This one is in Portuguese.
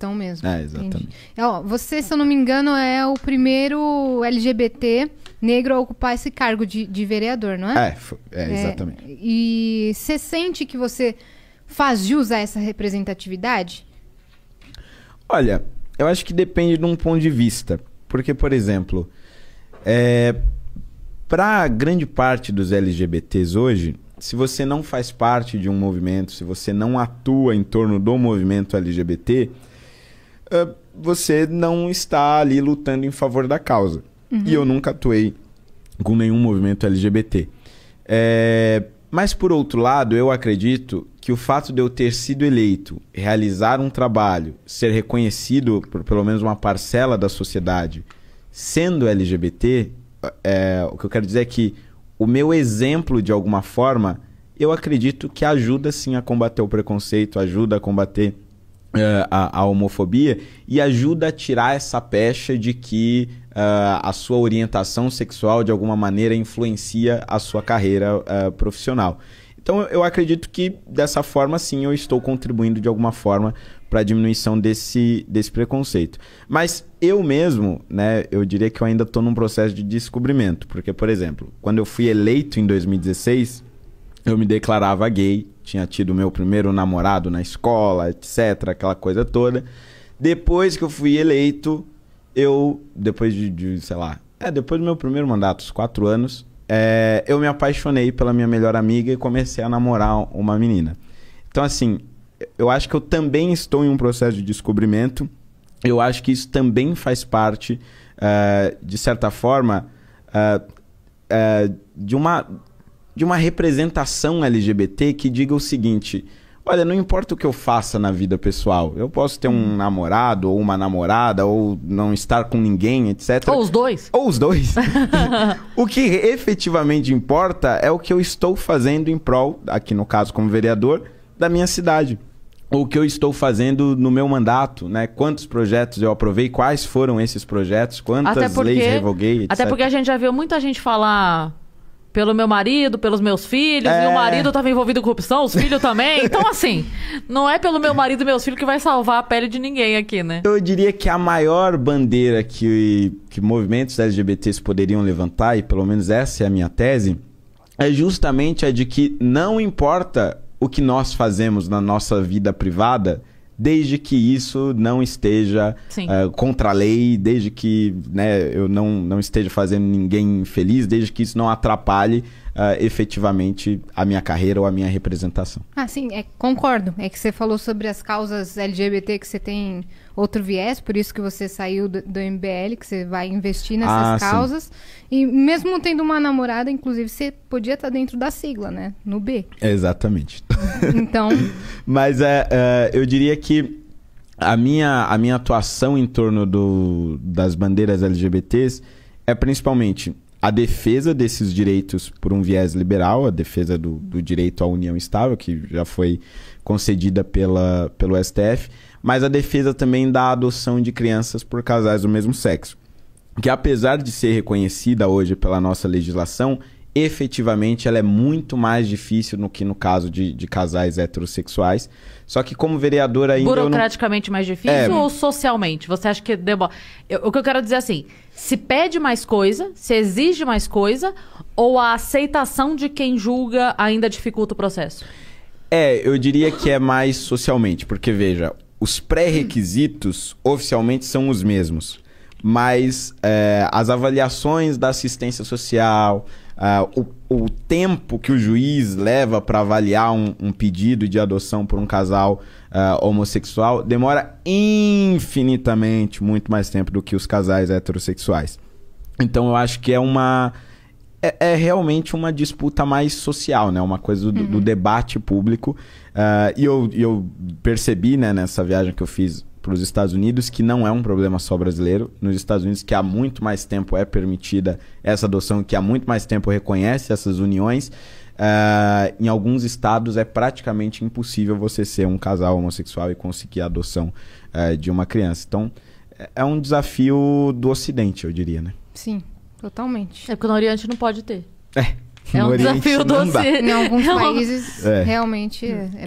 estão mesmo. É, exatamente. É, ó, você, se eu não me engano, é o primeiro LGBT negro a ocupar esse cargo de, de vereador, não é? É, é, é exatamente. É, e você sente que você faz jus a essa representatividade? Olha, eu acho que depende de um ponto de vista. Porque, por exemplo, é, para grande parte dos LGBTs hoje, se você não faz parte de um movimento, se você não atua em torno do movimento LGBT, ah, você não está ali lutando em favor da causa. Uhum. E eu nunca atuei com nenhum movimento LGBT. É... Eh, mas, por outro lado, eu acredito que o fato de eu ter sido eleito, realizar um trabalho, ser reconhecido por pelo menos uma parcela da sociedade sendo LGBT, é... Eh, o que eu quero dizer é que o meu exemplo, de alguma forma, eu acredito que ajuda sim a combater o preconceito, ajuda a combater uh, a, a, homofobia e ajuda a tirar essa pecha de que uh, a sua orientação sexual de alguma maneira influencia a sua carreira uh, profissional. Então eu acredito que dessa forma sim eu estou contribuindo de alguma forma para a diminuição desse, desse preconceito. Mas eu mesmo, né, eu diria que eu ainda estou num processo de descobrimento, porque por exemplo, quando eu fui eleito em 2016, eu me declarava gay tinha tido meu primeiro namorado na escola, etc, aquela coisa toda. Depois que eu fui eleito, eu, depois de, de sei lá, é, depois do meu primeiro mandato, os quatro anos, é, eu me apaixonei pela minha melhor amiga e comecei a namorar uma menina. Então, assim, eu acho que eu também estou em um processo de descobrimento. Eu acho que isso também faz parte, uh, de certa forma, uh, uh, de uma de uma representação LGBT que diga o seguinte: olha, não importa o que eu faça na vida pessoal, eu posso ter um namorado ou uma namorada ou não estar com ninguém, etc. Ou os dois. Ou os dois. o que efetivamente importa é o que eu estou fazendo em prol, aqui no caso como vereador, da minha cidade. Ou o que eu estou fazendo no meu mandato, né? Quantos projetos eu aprovei, quais foram esses projetos, quantas porque, leis revoguei, etc. Até porque a gente já viu muita gente falar pelo meu marido, pelos meus filhos. É... Meu marido estava envolvido em corrupção, os filhos também. Então, assim, não é pelo meu marido e meus filhos que vai salvar a pele de ninguém aqui, né? Eu diria que a maior bandeira que, que movimentos LGBTs poderiam levantar, e pelo menos essa é a minha tese, é justamente a de que não importa o que nós fazemos na nossa vida privada, desde que isso não esteja uh, contra a lei, desde que né, eu não, não esteja fazendo ninguém feliz, desde que isso não atrapalhe uh, efetivamente a minha carreira ou a minha representação. Ah, sim, é, concordo. É que você falou sobre as causas LGBT que você tem outro viés, por isso que você saiu do, do MBL, que você vai investir nessas ah, causas. Sim. E mesmo tendo uma namorada, inclusive, você podia estar dentro da sigla, né? No B. Exatamente. Então. Mas é, é, eu diria que a minha, a minha atuação em torno do, das bandeiras LGBTs é principalmente a defesa desses direitos por um viés liberal, a defesa do, do, direito à união estável, que já foi concedida pela, pelo STF, mas a defesa também da adoção de crianças por casais do mesmo sexo. Que apesar de ser reconhecida hoje pela nossa legislação, efetivamente ela é muito mais difícil do que no caso de, de casais heterossexuais. Só que como vereadora ainda. Burocraticamente não... mais difícil é... ou socialmente? Você acha que demora. Eu, o que eu quero dizer é assim: se pede mais coisa, se exige mais coisa, ou a aceitação de quem julga ainda dificulta o processo? É, eu diria que é mais socialmente, porque veja, os pré-requisitos oficialmente são os mesmos. Mas é, as avaliações da assistência social, uh, o, o, tempo que o juiz leva para avaliar um, um, pedido de adoção por um casal uh, homossexual demora infinitamente muito mais tempo do que os casais heterossexuais. Então eu acho que é uma. É, é realmente uma disputa mais social, né? Uma coisa do, uhum. do debate público. Uh, e eu, eu percebi, né, nessa viagem que eu fiz para os Estados Unidos, que não é um problema só brasileiro. Nos Estados Unidos, que há muito mais tempo é permitida essa adoção, que há muito mais tempo reconhece essas uniões. Uh, em alguns estados é praticamente impossível você ser um casal homossexual e conseguir a adoção uh, de uma criança. Então, é um desafio do Ocidente, eu diria, né? Sim, totalmente. É porque no Oriente não pode ter. É. É um desafio do Ocidente. Em alguns é países, é. realmente, é.